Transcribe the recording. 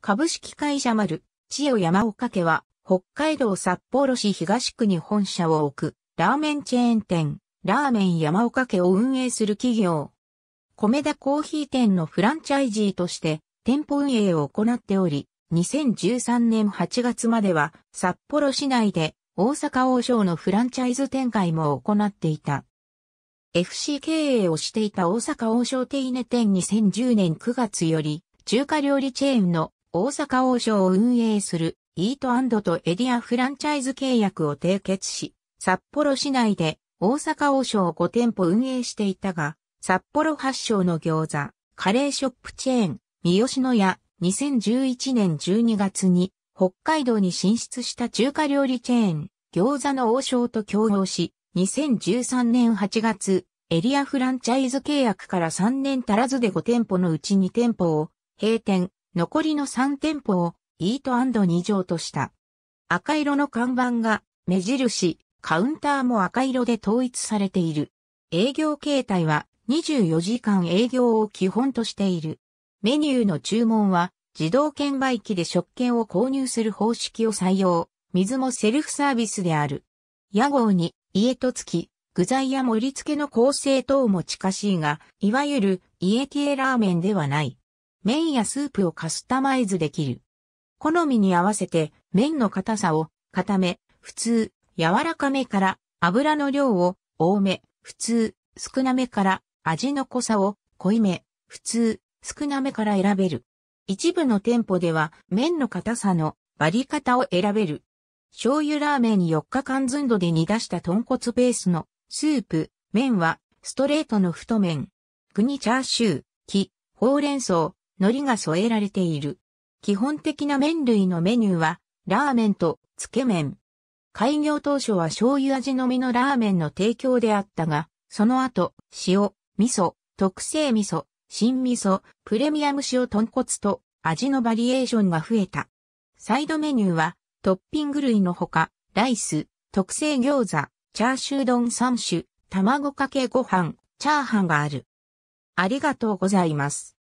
株式会社丸、千代山岡家は、北海道札幌市東区に本社を置く、ラーメンチェーン店、ラーメン山岡家を運営する企業。米田コーヒー店のフランチャイジーとして、店舗運営を行っており、2013年8月までは、札幌市内で、大阪王将のフランチャイズ展開も行っていた。FC 経営をしていた大阪王将手稲店2010年9月より、中華料理チェーンの大阪王将を運営するイートとエディアフランチャイズ契約を締結し、札幌市内で大阪王将を5店舗運営していたが、札幌発祥の餃子、カレーショップチェーン、三吉野屋、2011年12月に北海道に進出した中華料理チェーン、餃子の王将と共合し、2013年8月、エリアフランチャイズ契約から3年足らずで5店舗のうち2店舗を閉店、残りの3店舗をイート2畳とした。赤色の看板が目印、カウンターも赤色で統一されている。営業形態は24時間営業を基本としている。メニューの注文は自動券売機で食券を購入する方式を採用。水もセルフサービスである。屋号に家とつき、具材や盛り付けの構成等も近しいが、いわゆる家系ラーメンではない。麺やスープをカスタマイズできる。好みに合わせて麺の硬さを固め、普通、柔らかめから油の量を多め、普通、少なめから味の濃さを濃いめ、普通、少なめから選べる。一部の店舗では麺の硬さの割り方を選べる。醤油ラーメン4日間寸どで煮出した豚骨ベースのスープ、麺はストレートの太麺。具にチャーシュー、木、ほうれん草、海苔が添えられている。基本的な麺類のメニューは、ラーメンと、つけ麺。開業当初は醤油味のみのラーメンの提供であったが、その後、塩、味噌、特製味噌、新味噌、プレミアム塩豚骨と味のバリエーションが増えた。サイドメニューは、トッピング類のほか、ライス、特製餃子、チャーシュー丼3種、卵かけご飯、チャーハンがある。ありがとうございます。